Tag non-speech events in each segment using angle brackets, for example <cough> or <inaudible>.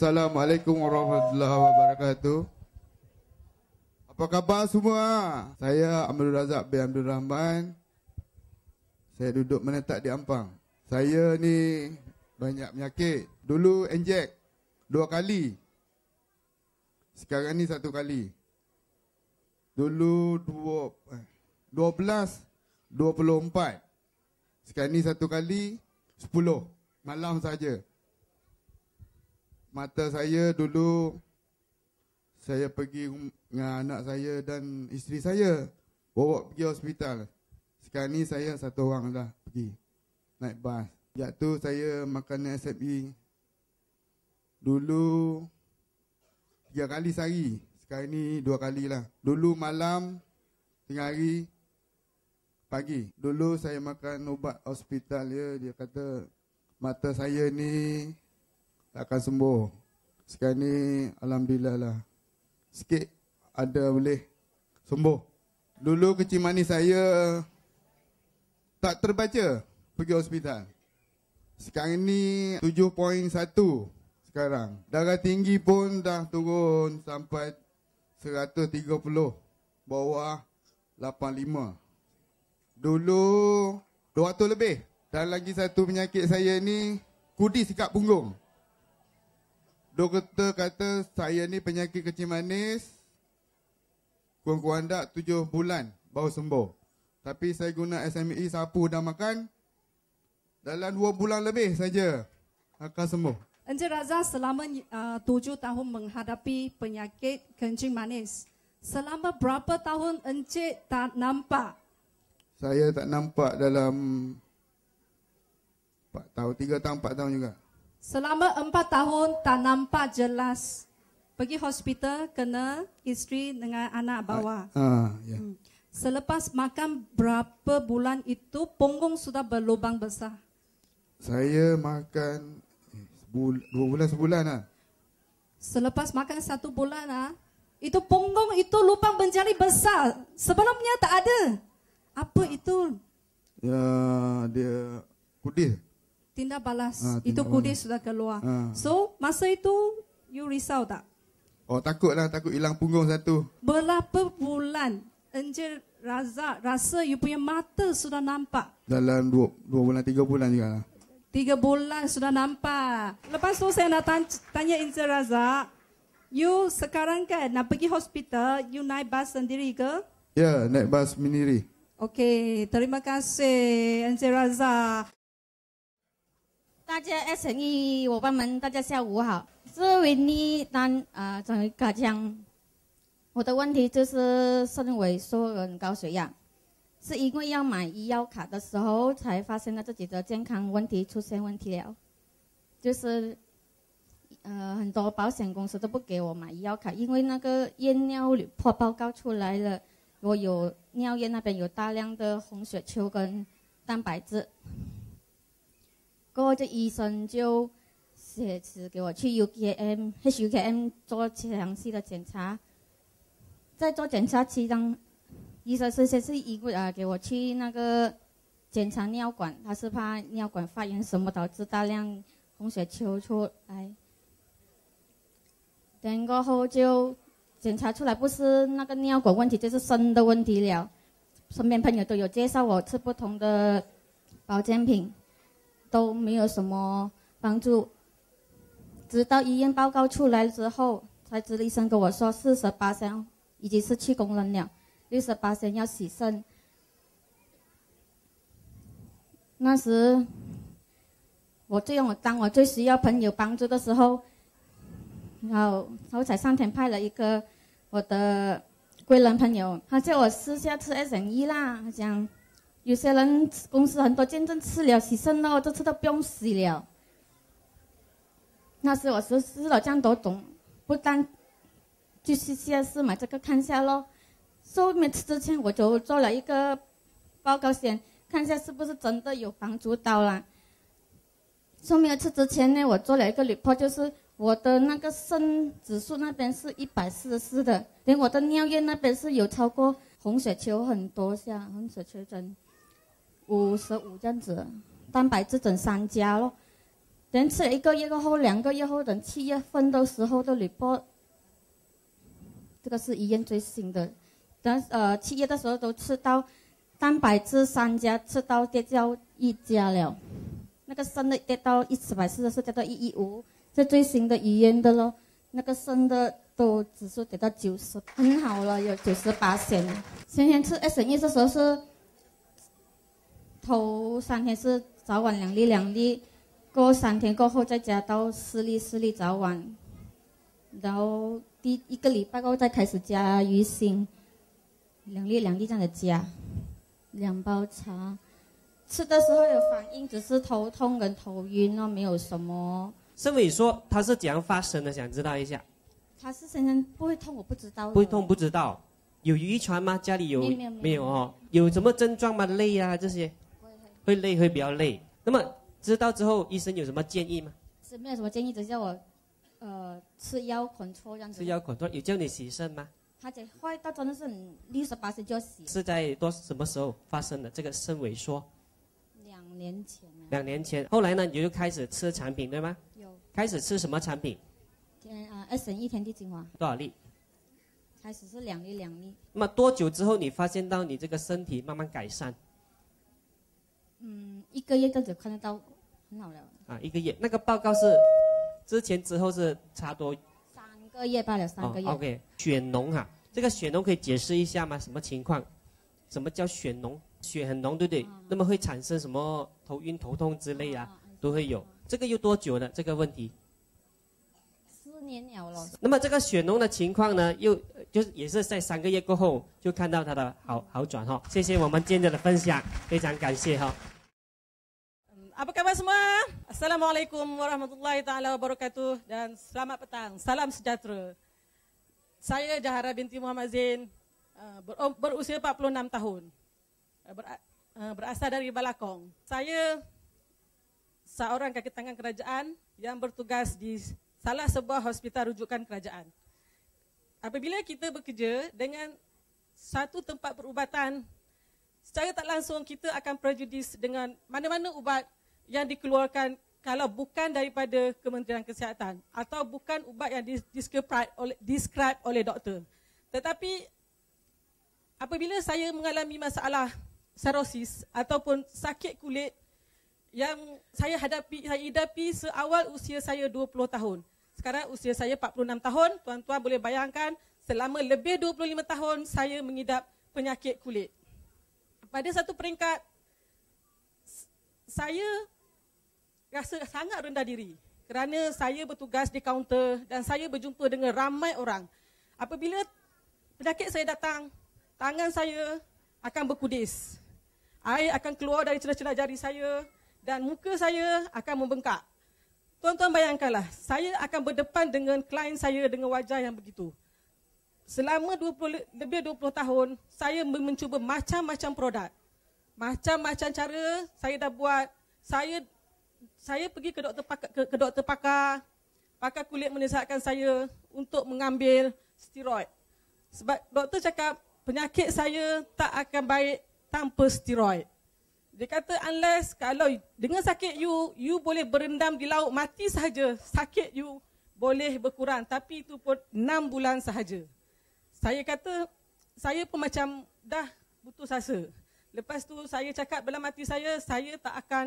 Assalamualaikum warahmatullahi wabarakatuh Apa khabar semua? Saya Abdul Razak bin Abdul Rahman Saya duduk menetak di Ampang Saya ni banyak penyakit Dulu injek dua kali Sekarang ni satu kali Dulu dua, dua belas Dua puluh empat Sekarang ni satu kali Sepuluh Malam saja mata saya dulu saya pergi dengan anak saya dan isteri saya bawa pergi hospital. Sekarang ni saya satu orang dah pergi naik bas. Sejak tu saya makan SME dulu tiga kali sehari. Sekarang ni dua kali lah. Dulu malam, tengah hari, pagi. Dulu saya makan ubat hospital ya. Dia kata mata saya ni tak akan sembuh. Sekarang ni alhamdulillah lah. Sikit ada boleh sembuh. Dulu kecil manis saya tak terbaca pergi hospital. Sekarang ni 7.1 sekarang. Darah tinggi pun dah turun sampai 130 bawah 85. Dulu 200 lebih. Dan lagi satu penyakit saya ni kudis dekat punggung. Doktor kata saya ni penyakit kecil manis Kurang-kurang tak 7 bulan baru sembuh Tapi saya guna SME sapu dan makan Dalam dua bulan lebih saja akan sembuh Encik Razak selama uh, 7 tahun menghadapi penyakit kencing manis Selama berapa tahun Encik tak nampak? Saya tak nampak dalam 4 tahun, 3 tahun, empat tahun juga Selama empat tahun tak nampak jelas. Pergi hospital kena isteri dengan anak bawa. Uh, ah, ah, yeah. Hmm. Selepas makan berapa bulan itu punggung sudah berlubang besar. Saya makan eh, sebul- dua bulan sebulan lah. Selepas makan satu bulan lah. Itu punggung itu lubang menjadi besar. Sebelumnya tak ada. Apa ah. itu? Ya, dia kudil tindak balas ha, tindak itu kudis sudah keluar. Ha. So masa itu you risau tak? Oh takutlah takut hilang punggung satu. Berapa bulan Encik Razak rasa you punya mata sudah nampak? Dalam dua, dua bulan, tiga bulan juga. Lah. Tiga bulan sudah nampak. Lepas tu saya nak tanya Encik Razak, you sekarang kan nak pergi hospital, you naik bas sendiri ke? Ya, yeah, naik bas sendiri. Okey, terima kasih Encik Razak. 大家 S N E 伙伴们，大家下午好。是维尼丹啊，怎家江。我的问题就是，身为缩人高血压，是因为要买医药卡的时候，才发现了自己的健康问题出现问题了。就是，呃，很多保险公司都不给我买医药卡，因为那个验尿破报告出来了，我有尿液那边有大量的红血球跟蛋白质。过这医生就写词给我去 U K M、H U K M 做详细的检查。在做检查期间，医生是先是一个啊给我去那个检查尿管，他是怕尿管发炎什么导致大量红血球出来。等过后就检查出来不是那个尿管问题，就是肾的问题了。身边朋友都有介绍我吃不同的保健品。都没有什么帮助，直到医院报告出来之后，才知医生跟我说，四十八箱已经失去功能了，六十八箱要洗肾。那时，我最我当我最需要朋友帮助的时候，然后，然后才上天派了一个我的贵人朋友，他叫我私下吃二神医啦，他讲。有些人公司很多见证吃了，起牲了，都吃的不用洗了。那时我说是老将都懂，不当，是现在是买这个看一下咯。说每吃之前我就做了一个报告先，看一下是不是真的有帮助到了。没有吃之前呢，我做了一个理破，就是我的那个肾指数那边是一百四十四的，连我的尿液那边是有超过红血球很多下，红血球真。五十五这样子，蛋白质整三家咯。等吃了一个月过后，两个月后等七月份的时候都突破。这个是医院最新的，等呃七月的时候都吃到蛋白质三家吃到跌到一家了。那个肾的跌到一四百四，跌到一一五，这最新的医院的咯。那个肾的都指数跌到九十，很好了，有九十八线。先前吃二 N E 的时候是。头三天是早晚两粒两粒，过三天过后再加到四粒四粒早晚，然后第一个礼拜过后再开始加鱼腥，两粒两粒这样的加，两包茶，吃的时候有反应，只是头痛跟头晕哦，没有什么。申伟说他是怎样发生的？想知道一下。他是身上不会痛，我不知道。不会痛不知道，有遗传吗？家里有没有？没有哦。有什么症状吗？累啊这些。会累，会比较累。那么知道之后，医生有什么建议吗？是没有什么建议，只叫我，呃，吃腰捆托这样子。吃腰捆托，有叫你洗肾吗？他就坏到真的是六十八岁就要洗。是在多什么时候发生的这个肾萎缩？两年前。两年前，后来呢，你就开始吃产品对吗？有。开始吃什么产品？天啊二神一天地精华。多少粒？开始是两粒，两粒。那么多久之后，你发现到你这个身体慢慢改善？嗯，一个月都只看得到，很好了。啊，一个月那个报告是之前之后是差多三个月吧？了三个月。OK。血浓哈？这个血浓可以解释一下吗？什么情况？什么叫血浓？血很浓，对不对？那么会产生什么头晕、头痛之类啊？都会有。这个有多久了？这个问题？年鸟了。那么这个雪农的情况呢，又就是也是在三个月过后就看到它的好好转哈、哦。谢谢我们今天的分享，非常感谢哈、哦。Apa khabar semua? Assalamualaikum warahmatullahi taala wabarakatuh dan selamat petang. Salam sejahtera. Saya Jahara binti Muhammad Zain uh, um, berusia 46 tahun. Uh, uh, berasal dari Balakong. Saya seorang kaki tangan kerajaan yang bertugas di salah sebuah hospital rujukan kerajaan. Apabila kita bekerja dengan satu tempat perubatan, secara tak langsung kita akan prejudis dengan mana-mana ubat yang dikeluarkan kalau bukan daripada Kementerian Kesihatan atau bukan ubat yang described oleh, described oleh doktor. Tetapi apabila saya mengalami masalah serosis ataupun sakit kulit yang saya hadapi saya hadapi seawal usia saya 20 tahun. Sekarang usia saya 46 tahun, tuan-tuan boleh bayangkan selama lebih 25 tahun saya mengidap penyakit kulit. Pada satu peringkat saya rasa sangat rendah diri kerana saya bertugas di kaunter dan saya berjumpa dengan ramai orang. Apabila penyakit saya datang, tangan saya akan berkudis. Air akan keluar dari celah-celah jari saya dan muka saya akan membengkak. Tuan-tuan bayangkanlah, saya akan berdepan dengan klien saya dengan wajah yang begitu. Selama 20, lebih 20 tahun, saya mencuba macam-macam produk. Macam-macam cara saya dah buat. Saya saya pergi ke doktor pakar, ke, ke doktor pakar. Pakar kulit menyesatkan saya untuk mengambil steroid. Sebab doktor cakap penyakit saya tak akan baik tanpa steroid. Dia kata unless kalau dengan sakit you, you boleh berendam di laut mati saja Sakit you boleh berkurang tapi itu pun enam bulan sahaja. Saya kata saya pun macam dah putus asa. Lepas tu saya cakap dalam hati saya, saya tak akan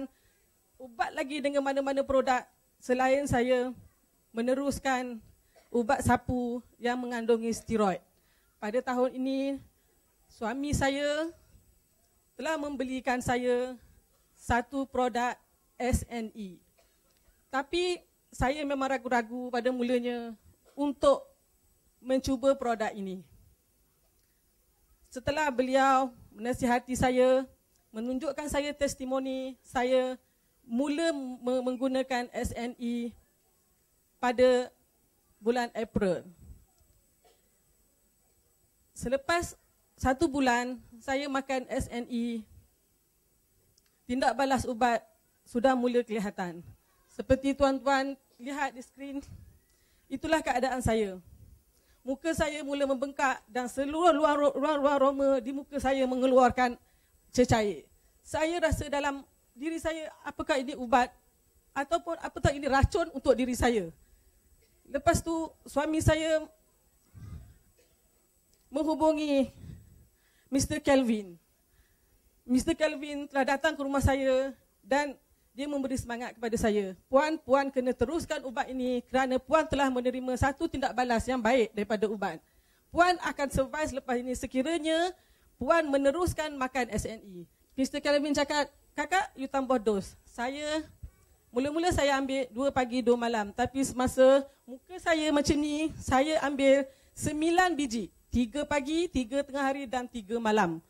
ubat lagi dengan mana-mana produk selain saya meneruskan ubat sapu yang mengandungi steroid. Pada tahun ini, suami saya telah membelikan saya satu produk SNE. Tapi saya memang ragu-ragu pada mulanya untuk mencuba produk ini. Setelah beliau menasihati saya, menunjukkan saya testimoni, saya mula menggunakan SNE pada bulan April. Selepas satu bulan saya makan SNE. Tindak balas ubat sudah mula kelihatan. Seperti tuan-tuan lihat di skrin, itulah keadaan saya. Muka saya mula membengkak dan seluruh luar-luar luar Roma di muka saya mengeluarkan cecair. Saya rasa dalam diri saya apakah ini ubat ataupun apa tak ini racun untuk diri saya. Lepas tu suami saya menghubungi Mr. Kelvin. Mr. Kelvin telah datang ke rumah saya dan dia memberi semangat kepada saya. Puan, puan kena teruskan ubat ini kerana puan telah menerima satu tindak balas yang baik daripada ubat. Puan akan survive lepas ini sekiranya puan meneruskan makan SNE. Mr. Kelvin cakap, kakak, you tambah dos. Saya, mula-mula saya ambil dua pagi, dua malam. Tapi semasa muka saya macam ni, saya ambil sembilan biji. Tiga pagi, tiga tengah hari dan tiga malam.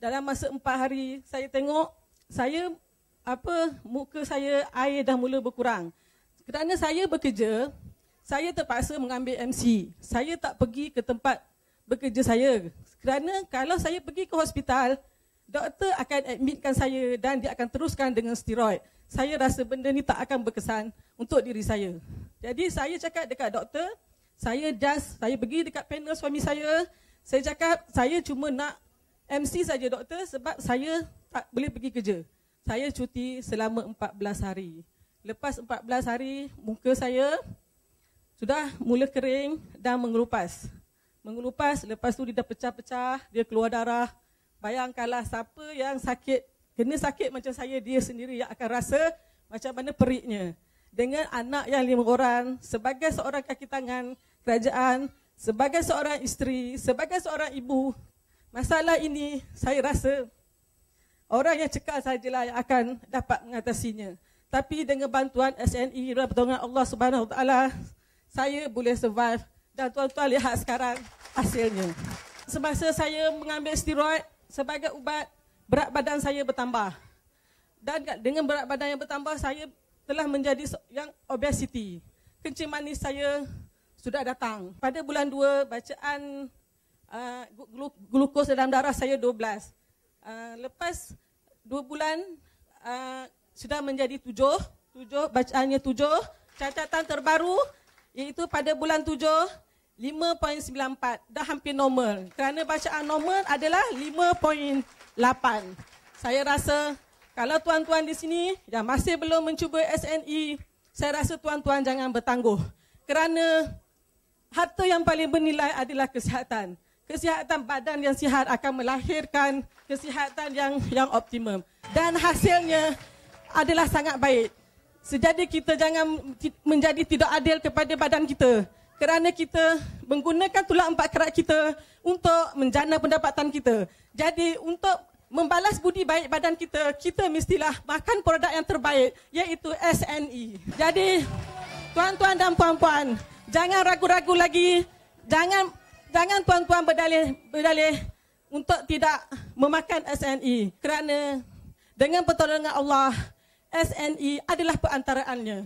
Dalam masa empat hari saya tengok, saya apa muka saya air dah mula berkurang. Kerana saya bekerja, saya terpaksa mengambil MC. Saya tak pergi ke tempat bekerja saya. Kerana kalau saya pergi ke hospital, doktor akan admitkan saya dan dia akan teruskan dengan steroid. Saya rasa benda ni tak akan berkesan untuk diri saya. Jadi saya cakap dekat doktor, saya just, saya pergi dekat panel suami saya, saya cakap saya cuma nak MC saja doktor sebab saya tak boleh pergi kerja. Saya cuti selama 14 hari. Lepas 14 hari, muka saya sudah mula kering dan mengelupas. Mengelupas, lepas tu dia dah pecah-pecah, dia keluar darah. Bayangkanlah siapa yang sakit, kena sakit macam saya, dia sendiri yang akan rasa macam mana periknya dengan anak yang lima orang, sebagai seorang kaki tangan kerajaan, sebagai seorang isteri, sebagai seorang ibu, masalah ini saya rasa orang yang cekal sajalah yang akan dapat mengatasinya. Tapi dengan bantuan SNI e, dan pertolongan Allah Subhanahu Taala, saya boleh survive dan tuan-tuan lihat sekarang hasilnya. Semasa saya mengambil steroid sebagai ubat, berat badan saya bertambah. Dan dengan berat badan yang bertambah, saya telah menjadi yang obesiti Kencing manis saya sudah datang. Pada bulan 2, bacaan uh, glukos dalam darah saya 12. Uh, lepas 2 bulan, uh, sudah menjadi 7. 7, bacaannya 7. Catatan terbaru, iaitu pada bulan 7, 5.94 dah hampir normal kerana bacaan normal adalah 5.8 saya rasa kalau tuan-tuan di sini yang masih belum mencuba SNE, saya rasa tuan-tuan jangan bertangguh. Kerana harta yang paling bernilai adalah kesihatan. Kesihatan badan yang sihat akan melahirkan kesihatan yang yang optimum. Dan hasilnya adalah sangat baik. Sejadi kita jangan menjadi tidak adil kepada badan kita. Kerana kita menggunakan tulang empat kerat kita untuk menjana pendapatan kita. Jadi untuk membalas budi baik badan kita, kita mestilah makan produk yang terbaik, iaitu SNE. Jadi, tuan-tuan dan puan-puan, jangan ragu-ragu lagi, jangan jangan tuan-tuan berdalih, berdalih untuk tidak memakan SNE kerana dengan pertolongan Allah, SNE adalah perantaraannya.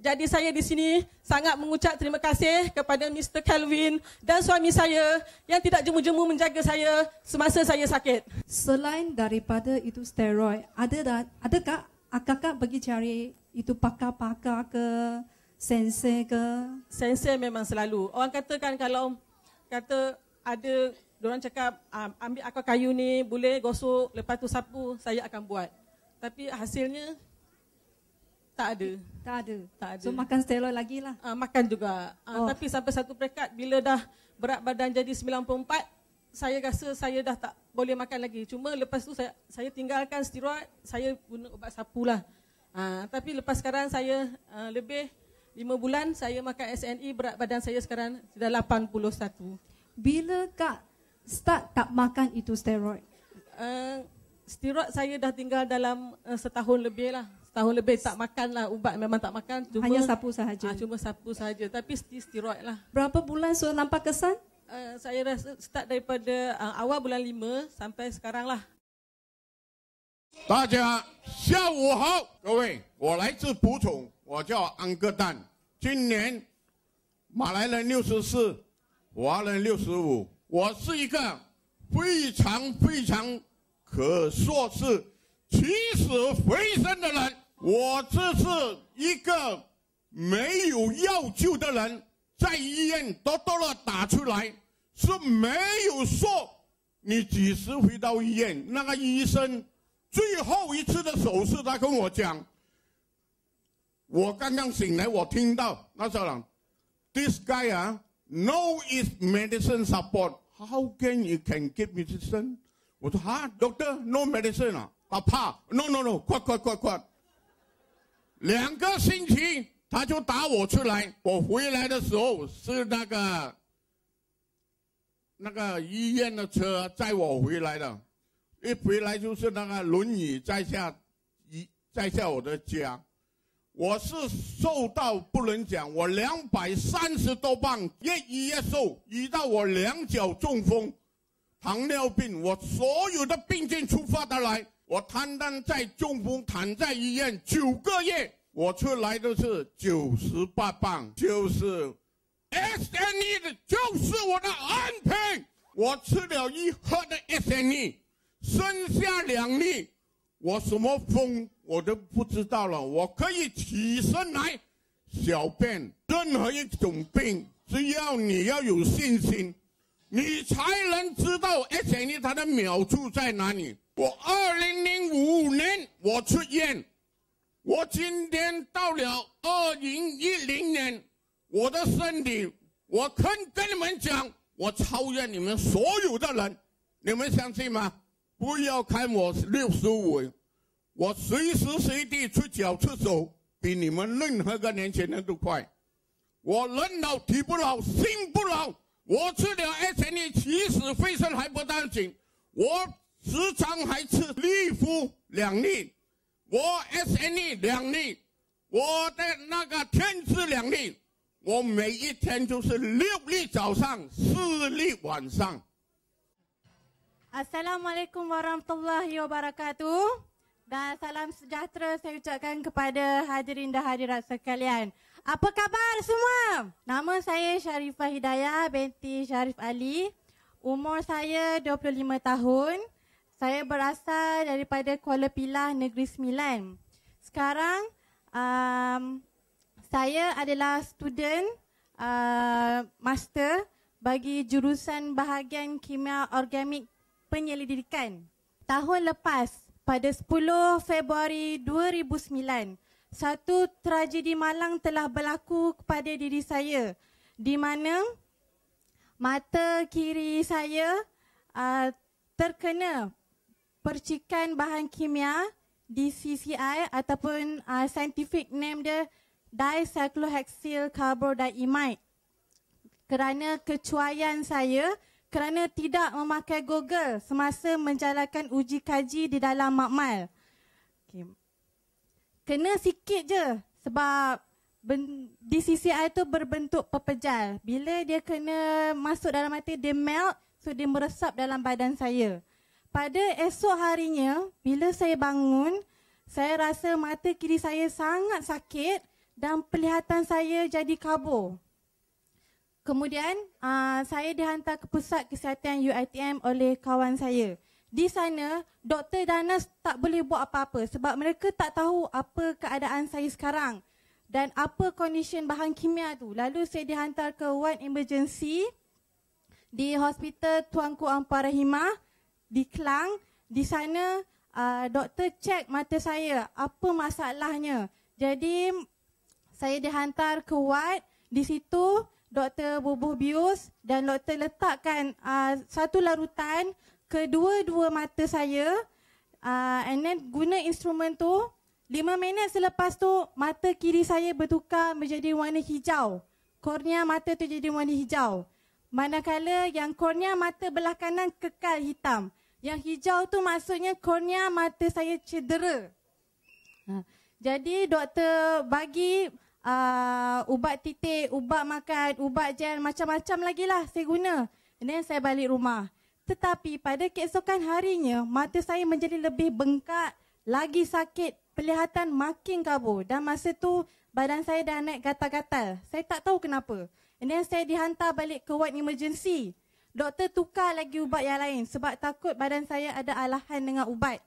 Jadi saya di sini sangat mengucap terima kasih kepada Mr. Kelvin dan suami saya yang tidak jemu-jemu menjaga saya semasa saya sakit. Selain daripada itu steroid, ada adakah akak-akak pergi cari itu pakar-pakar ke sensei ke? Sensei memang selalu. Orang katakan kalau kata ada orang cakap ah, ambil akar kayu ni boleh gosok lepas tu sapu saya akan buat. Tapi hasilnya tak ada. Tak ada. Tak ada. So makan steroid lagi lah. Uh, makan juga. Uh, oh. Tapi sampai satu peringkat bila dah berat badan jadi 94, saya rasa saya dah tak boleh makan lagi. Cuma lepas tu saya, saya tinggalkan steroid, saya guna ubat sapu lah. Uh, tapi lepas sekarang saya uh, lebih 5 bulan saya makan SNE, berat badan saya sekarang sudah 81. Bila Kak start tak makan itu steroid? Uh, steroid saya dah tinggal dalam uh, setahun lebih lah. Tahun lebih tak makan lah ubat memang tak makan cuma hanya sapu sahaja. Ah, cuma sapu sahaja tapi steroid lah. Berapa bulan so nampak kesan? Uh, saya rasa start daripada uh, awal bulan lima sampai sekarang lah. Tanya, siapa hao? Kowe, gua lai zi pu chong, gua jiao an ge dan. Jin nian ma lai ren 64, hua ren 65. 我是一个非常非常可说是起死回生的人。我这是一个没有药救的人，在医院得到了打出来，是没有说你几时回到医院。那个医生最后一次的手势，他跟我讲：“我刚刚醒来，我听到那小人，this guy 啊，no is medicine support，how can you can i e e medicine？’” 我说：“哈，doctor，no medicine 啊，他怕，no no no，快快快快。”两个星期，他就打我出来。我回来的时候是那个那个医院的车载我回来的，一回来就是那个轮椅载下一载下我的家。我是瘦到不能讲，我两百三十多磅，越医越瘦，医到我两脚中风，糖尿病，我所有的病症出发的来。我瘫痪在中风，躺在医院九个月，我出来的是九十八磅，就是 S N E 的，就是我的安排。我吃了一盒的 S N E，剩下两粒，我什么风我都不知道了。我可以起身来小便，任何一种病，只要你要有信心，你才能知道 S N E 它的妙处在哪里。我二零零五年我出院，我今天到了二零一零年，我的身体，我肯跟你们讲，我超越你们所有的人，你们相信吗？不要看我六十五，我随时随地出脚出手，比你们任何个年轻人都快。我人老体不老，心不老。我治了二十的起死回生还不当紧，我。时常还吃利夫两粒，我 E 两粒，我的那个天之两粒，我每一天就是六粒早上，四粒晚上。Assalamualaikum warahmatullahi wabarakatuh dan salam sejahtera saya ucapkan kepada hadirin dan hadirat sekalian. Apa khabar semua? Nama saya Sharifah Hidayah binti Sharif Ali. Umur saya 25 tahun. Saya berasal daripada Kuala Pilah, Negeri Sembilan. Sekarang, um, saya adalah student uh, master bagi jurusan bahagian kimia organik penyelidikan. Tahun lepas, pada 10 Februari 2009, satu tragedi malang telah berlaku kepada diri saya di mana mata kiri saya uh, terkena percikan bahan kimia di CCI ataupun uh, scientific name dia dicyclohexyl carbodiimide kerana kecuaian saya kerana tidak memakai google semasa menjalankan uji kaji di dalam makmal. Okay. Kena sikit je sebab ben, di CCI tu berbentuk pepejal. Bila dia kena masuk dalam mata dia melt so dia meresap dalam badan saya. Pada esok harinya, bila saya bangun, saya rasa mata kiri saya sangat sakit dan perlihatan saya jadi kabur. Kemudian, uh, saya dihantar ke pusat kesihatan UITM oleh kawan saya. Di sana, doktor Danas tak boleh buat apa-apa sebab mereka tak tahu apa keadaan saya sekarang dan apa kondisi bahan kimia tu. Lalu saya dihantar ke ward emergency di Hospital Tuanku Ampar Rahimah di Klang di sana uh, doktor cek mata saya apa masalahnya jadi saya dihantar ke ward di situ doktor bubuh bius dan doktor letakkan uh, satu larutan kedua-dua mata saya uh, and then guna instrumen tu lima minit selepas tu mata kiri saya bertukar menjadi warna hijau kornea mata tu jadi warna hijau manakala yang kornea mata belah kanan kekal hitam yang hijau tu maksudnya kornea mata saya cedera. Ha. Jadi doktor bagi uh, ubat titik, ubat makan, ubat gel, macam-macam lagi lah saya guna. Kemudian saya balik rumah. Tetapi pada keesokan harinya, mata saya menjadi lebih bengkak, lagi sakit, perlihatan makin kabur. Dan masa tu badan saya dah naik gatal-gatal. Saya tak tahu kenapa. Kemudian saya dihantar balik ke White emergency. Doktor tukar lagi ubat yang lain sebab takut badan saya ada alahan dengan ubat.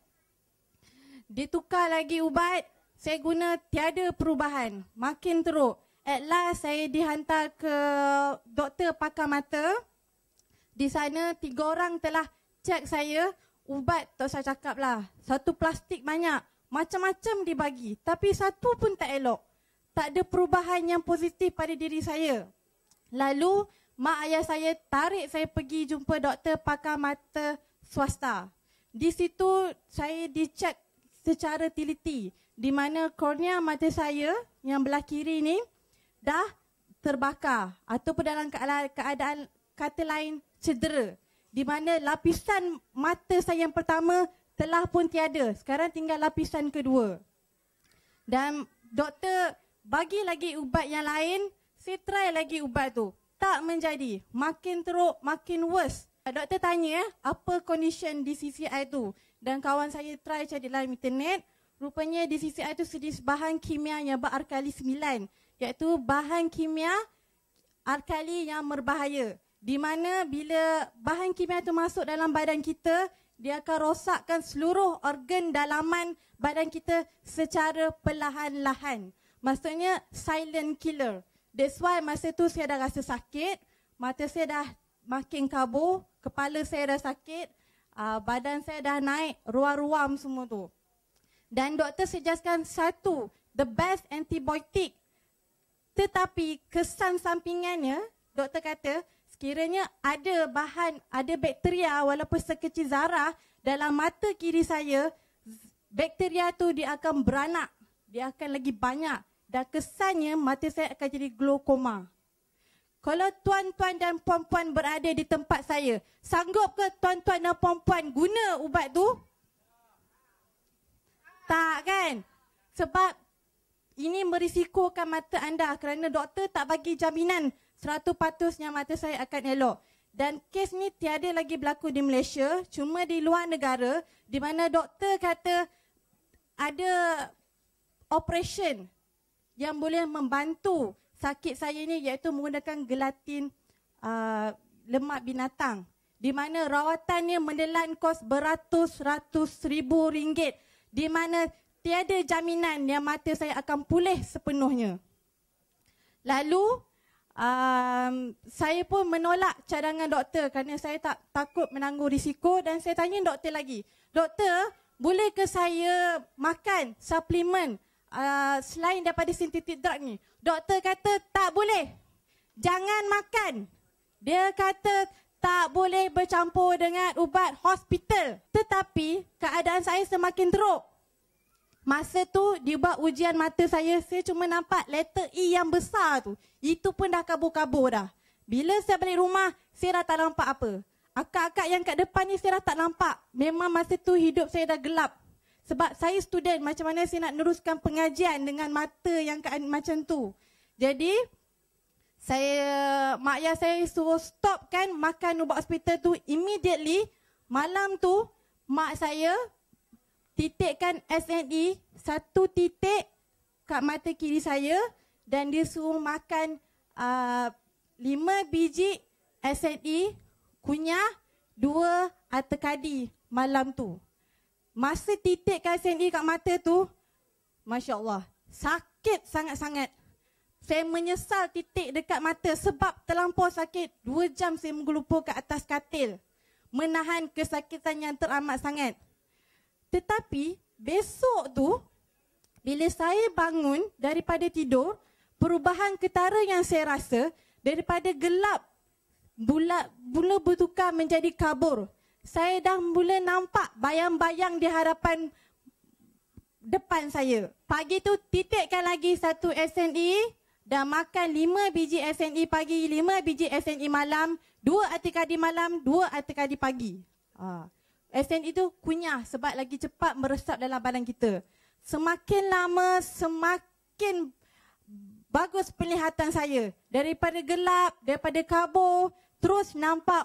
Dia tukar lagi ubat, saya guna tiada perubahan. Makin teruk. At last saya dihantar ke doktor pakar mata. Di sana tiga orang telah cek saya. Ubat tak saya cakap lah. Satu plastik banyak. Macam-macam dibagi. Tapi satu pun tak elok. Tak ada perubahan yang positif pada diri saya. Lalu mak ayah saya tarik saya pergi jumpa doktor pakar mata swasta. Di situ saya dicek secara teliti di mana kornea mata saya yang belah kiri ni dah terbakar ataupun dalam keadaan kata lain cedera di mana lapisan mata saya yang pertama telah pun tiada. Sekarang tinggal lapisan kedua. Dan doktor bagi lagi ubat yang lain, saya try lagi ubat tu tak menjadi. Makin teruk, makin worse. Doktor tanya, eh, apa condition DCCI itu? Dan kawan saya try cari dalam internet. Rupanya DCCI itu sejenis bahan kimia yang berarkali 9. Iaitu bahan kimia alkali yang berbahaya. Di mana bila bahan kimia itu masuk dalam badan kita, dia akan rosakkan seluruh organ dalaman badan kita secara perlahan-lahan. Maksudnya silent killer. That's why masa tu saya dah rasa sakit, mata saya dah makin kabur, kepala saya dah sakit, uh, badan saya dah naik, ruam-ruam semua tu. Dan doktor sejaskan satu, the best antibiotik. Tetapi kesan sampingannya, doktor kata, sekiranya ada bahan, ada bakteria walaupun sekecil zarah dalam mata kiri saya, bakteria tu dia akan beranak, dia akan lagi banyak dan kesannya mata saya akan jadi glaukoma. Kalau tuan-tuan dan puan-puan berada di tempat saya, sanggup ke tuan-tuan dan puan-puan guna ubat tu? Tak kan? Sebab ini merisikokan mata anda kerana doktor tak bagi jaminan 100% yang mata saya akan elok. Dan kes ni tiada lagi berlaku di Malaysia, cuma di luar negara di mana doktor kata ada operation yang boleh membantu sakit saya ini iaitu menggunakan gelatin uh, lemak binatang di mana rawatannya menelan kos beratus-ratus ribu ringgit di mana tiada jaminan yang mata saya akan pulih sepenuhnya. Lalu um, saya pun menolak cadangan doktor kerana saya tak takut menanggung risiko dan saya tanya doktor lagi. Doktor, boleh ke saya makan suplemen Ah, selain daripada synthetic drug ni. Doktor kata tak boleh. Jangan makan. Dia kata tak boleh bercampur dengan ubat hospital. Tetapi keadaan saya semakin teruk. Masa tu dibuat ujian mata saya, saya cuma nampak letter E yang besar tu. Itu pun dah kabur-kabur dah. Bila saya balik rumah, saya dah tak nampak apa. Akak-akak yang kat depan ni saya dah tak nampak. Memang masa tu hidup saya dah gelap. Sebab saya student, macam mana saya nak neruskan pengajian dengan mata yang keadaan macam tu. Jadi, saya, mak ayah saya suruh stopkan makan ubat hospital tu immediately. Malam tu, mak saya titikkan SNE satu titik kat mata kiri saya dan dia suruh makan uh, lima biji SNE kunyah dua atau kadi malam tu. Masa titik kain ni kat mata tu, Masya Allah, sakit sangat-sangat. Saya menyesal titik dekat mata sebab terlampau sakit. Dua jam saya menggelupur ke atas katil. Menahan kesakitan yang teramat sangat. Tetapi, besok tu, bila saya bangun daripada tidur, perubahan ketara yang saya rasa daripada gelap, bulat, bulat bertukar menjadi kabur saya dah mula nampak bayang-bayang di hadapan depan saya. Pagi tu titikkan lagi satu SNE dan makan lima biji SNE pagi, lima biji SNE malam, dua atikadi malam, dua atikadi pagi. Ha. SNE tu kunyah sebab lagi cepat meresap dalam badan kita. Semakin lama, semakin bagus penglihatan saya. Daripada gelap, daripada kabur, terus nampak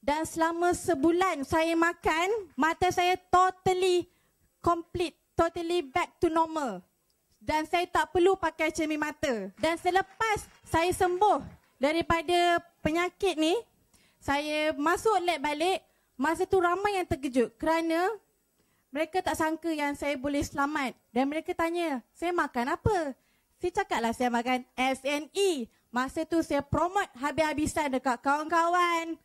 dan selama sebulan saya makan, mata saya totally complete, totally back to normal. Dan saya tak perlu pakai cermin mata. Dan selepas saya sembuh daripada penyakit ni, saya masuk lab balik, masa tu ramai yang terkejut kerana mereka tak sangka yang saya boleh selamat. Dan mereka tanya, saya makan apa? Saya cakap lah saya makan SNE. Masa tu saya promote habis-habisan dekat kawan-kawan,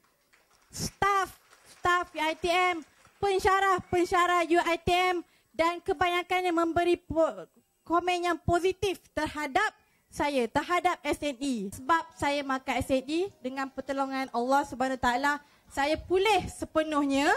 staff staff UiTM, pensyarah pensyarah UiTM dan kebanyakannya memberi komen yang positif terhadap saya terhadap SNE sebab saya makan SNE dengan pertolongan Allah Subhanahu taala saya pulih sepenuhnya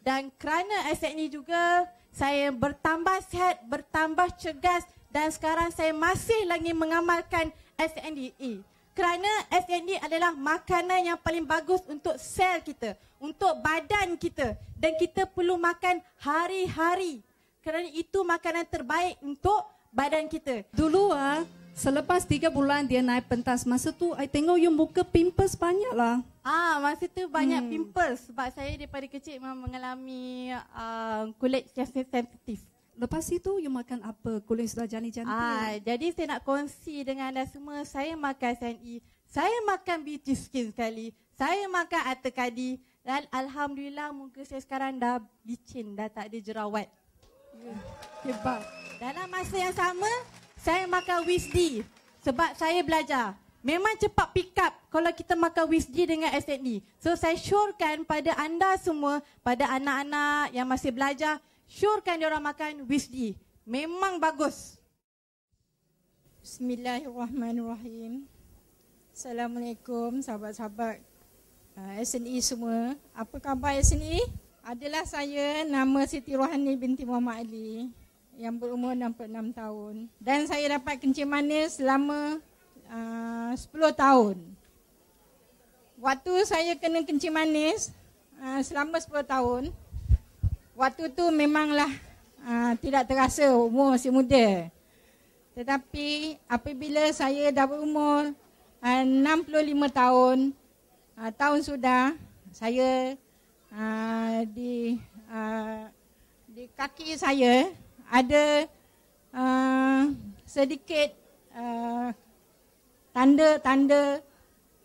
dan kerana SNE juga saya bertambah sihat bertambah cergas dan sekarang saya masih lagi mengamalkan SNE kerana FND adalah makanan yang paling bagus untuk sel kita, untuk badan kita dan kita perlu makan hari-hari. Kerana itu makanan terbaik untuk badan kita. Dulu ah, selepas 3 bulan dia naik pentas masa tu I tengok you muka pimples banyak lah. Ah, masa tu banyak hmm. pimples sebab saya daripada kecil memang mengalami uh, kulit sensitif. Lepas itu, you makan apa? Kulit sudah jani jantan Ah, jadi saya nak kongsi dengan anda semua. Saya makan SNE. Saya makan beauty skin sekali. Saya makan atakadi. Dan Alhamdulillah, muka saya sekarang dah licin. Dah tak ada jerawat. Hebat. Dalam masa yang sama, saya makan Wisdi. Sebab saya belajar. Memang cepat pick up kalau kita makan Wisdi dengan SNE. So, saya syorkan pada anda semua, pada anak-anak yang masih belajar, syurkan dia orang makan whisky. Memang bagus. Bismillahirrahmanirrahim. Assalamualaikum sahabat-sahabat uh, SNE semua. Apa khabar SNI? E? Adalah saya nama Siti Rohani binti Muhammad Ali yang berumur 66 tahun dan saya dapat kencing manis selama uh, 10 tahun. Waktu saya kena kencing manis uh, selama 10 tahun, waktu tu memanglah uh, tidak terasa umur masih muda. Tetapi apabila saya dah berumur ah, uh, 65 tahun, uh, tahun sudah saya uh, di uh, di kaki saya ada uh, sedikit uh, tanda-tanda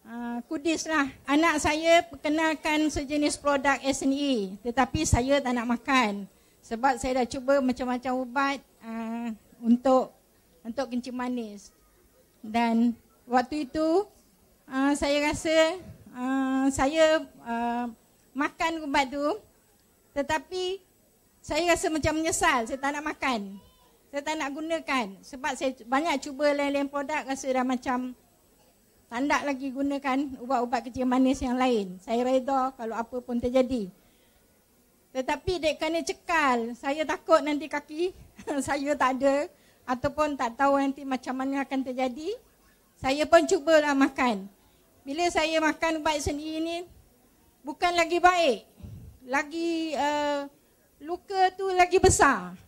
Ah, kudis lah. Anak saya perkenalkan sejenis produk SNE. Tetapi saya tak nak makan. Sebab saya dah cuba macam-macam ubat ah, untuk untuk kencing manis. Dan waktu itu ah, saya rasa saya makan ubat tu. Tetapi saya rasa macam menyesal. Saya tak nak makan. Saya tak nak gunakan. Sebab saya banyak cuba lain-lain produk rasa dah macam... Tak nak lagi gunakan ubat-ubat kecil manis yang lain. Saya reda kalau apa pun terjadi. Tetapi dia kena cekal. Saya takut nanti kaki <laughs> saya tak ada. Ataupun tak tahu nanti macam mana akan terjadi. Saya pun cubalah makan. Bila saya makan ubat sendiri ni, bukan lagi baik. Lagi uh, luka tu lagi besar.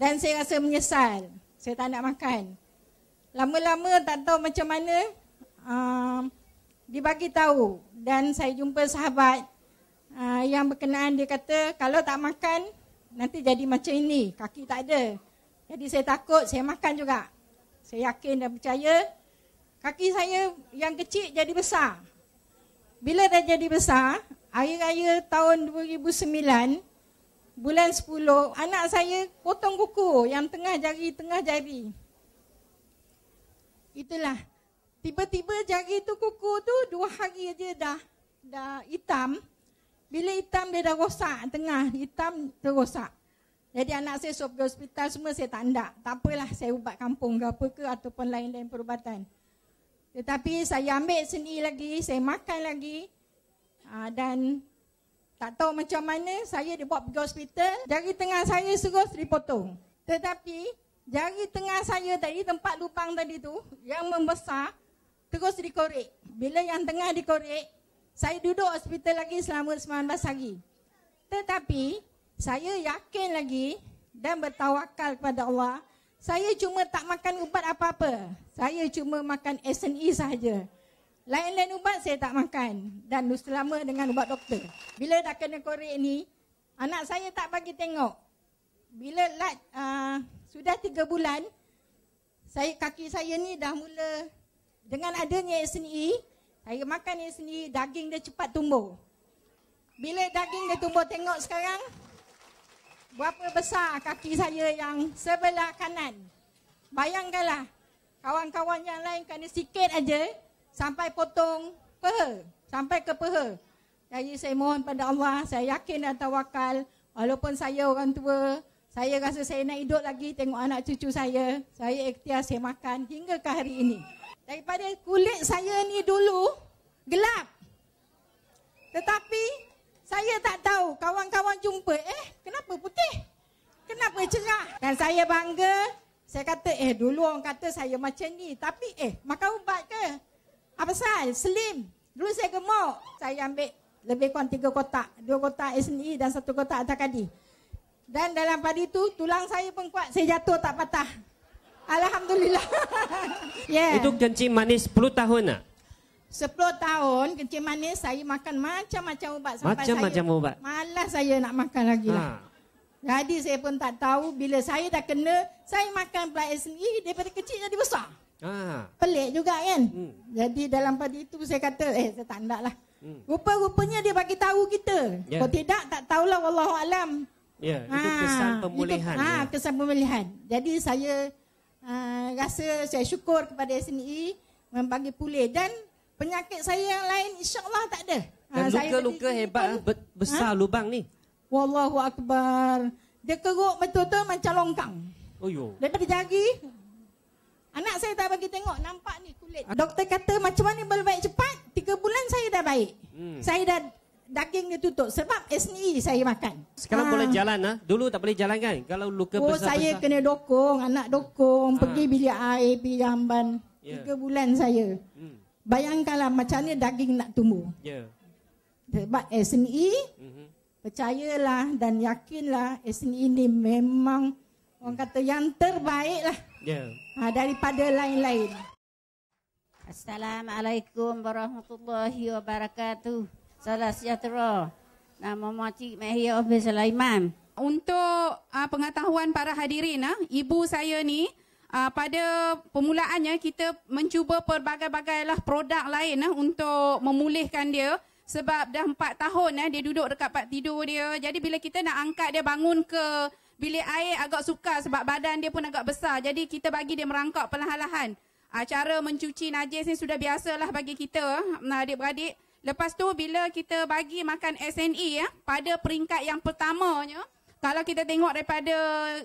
Dan saya rasa menyesal. Saya tak nak makan. Lama-lama tak tahu macam mana Ehm, dia bagi tahu dan saya jumpa sahabat uh, yang berkenaan dia kata kalau tak makan nanti jadi macam ini kaki tak ada jadi saya takut saya makan juga saya yakin dan percaya kaki saya yang kecil jadi besar bila dah jadi besar hari raya tahun 2009 bulan 10 anak saya potong kuku yang tengah jari tengah jari itulah Tiba-tiba jari tu kuku tu dua hari aja dah dah hitam. Bila hitam dia dah rosak tengah, hitam tu rosak. Jadi anak saya suruh pergi hospital semua saya tak nak. Tak apalah saya ubat kampung ke apa ke ataupun lain-lain perubatan. Tetapi saya ambil seni lagi, saya makan lagi. Aa, ah, dan tak tahu macam mana saya dibawa pergi hospital. Jari tengah saya terus dipotong. Tetapi jari tengah saya tadi tempat lubang tadi tu yang membesar terus dikorek. Bila yang tengah dikorek, saya duduk hospital lagi selama 19 hari. Tetapi, saya yakin lagi dan bertawakal kepada Allah, saya cuma tak makan ubat apa-apa. Saya cuma makan SNI e sahaja. Lain-lain ubat saya tak makan dan selama dengan ubat doktor. Bila dah kena korek ni, anak saya tak bagi tengok. Bila uh, sudah tiga bulan, saya kaki saya ni dah mula dengan adanya SNI, saya makan SNE, daging dia cepat tumbuh. Bila daging dia tumbuh, tengok sekarang, berapa besar kaki saya yang sebelah kanan. Bayangkanlah, kawan-kawan yang lain kena sikit aja sampai potong peha, sampai ke peha. Jadi saya mohon pada Allah, saya yakin dan tawakal, walaupun saya orang tua, saya rasa saya nak hidup lagi tengok anak cucu saya, saya ikhtiar saya makan hingga ke hari ini. Daripada kulit saya ni dulu gelap. Tetapi saya tak tahu kawan-kawan jumpa, eh kenapa putih? Kenapa cerah? Dan saya bangga, saya kata eh dulu orang kata saya macam ni. Tapi eh makan ubat ke? Apa sal? Slim. Dulu saya gemuk. Saya ambil lebih kurang tiga kotak. Dua kotak SNE dan satu kotak takadi Dan dalam pada itu tulang saya pun kuat. Saya jatuh tak patah. Alhamdulillah. <laughs> yeah. Itu kencing manis 10 tahun nak? 10 tahun kencing manis saya makan macam-macam ubat sampai macam-macam saya ubat. malas saya nak makan lagi. Lah. Ha. Jadi saya pun tak tahu bila saya dah kena saya makan pula SNI daripada kecil jadi besar. Ha. Pelik juga kan? Hmm. Jadi dalam pada itu saya kata eh saya tak nak lah. Hmm. Rupa-rupanya dia bagi tahu kita. Yeah. Kalau tidak tak tahulah wallahu alam. Ya, yeah, itu ha. kesan pemulihan. ha, ya. kesan pemulihan. Jadi saya Ah, rasa saya syukur kepada SNI membagi pulih dan penyakit saya yang lain insyaallah tak ada. Ah, dan luka-luka hebat pun, besar ha? lubang ni. Wallahu akbar. Dia keruk betul-betul macam longkang. Oh yo. Daripada jari. Anak saya tak bagi tengok nampak ni kulit. Ah. Doktor kata macam mana boleh baik cepat? Tiga bulan saya dah baik. Hmm. Saya dah daging dia tutup sebab eh, SNI saya makan. Sekarang ha. boleh jalan ah. Dulu tak boleh jalan kan? Kalau luka oh, besar-besar. Oh, saya besar. kena dokong, anak dokong, ha. pergi bilik air, pergi amban. Yeah. Tiga bulan saya. Hmm. Bayangkanlah macam mana daging nak tumbuh. Ya. Yeah. Sebab eh, SNI, mm-hmm. percayalah dan yakinlah eh, SNI ini memang orang hmm. kata yang terbaik lah. Ya. Yeah. Ha, daripada lain-lain. Assalamualaikum warahmatullahi wabarakatuh. Salam sejahtera. Nama Makcik Mahir Ofis Sulaiman. Untuk uh, pengetahuan para hadirin, uh, ibu saya ni uh, pada permulaannya kita mencuba pelbagai-bagai lah produk lain uh, untuk memulihkan dia sebab dah 4 tahun uh, dia duduk dekat pak tidur dia. Jadi bila kita nak angkat dia bangun ke bilik air agak sukar sebab badan dia pun agak besar. Jadi kita bagi dia merangkak perlahan-lahan. Uh, cara mencuci najis ni sudah biasalah bagi kita uh, adik-beradik. -adik. Lepas tu bila kita bagi makan SNE ya, pada peringkat yang pertamanya, kalau kita tengok daripada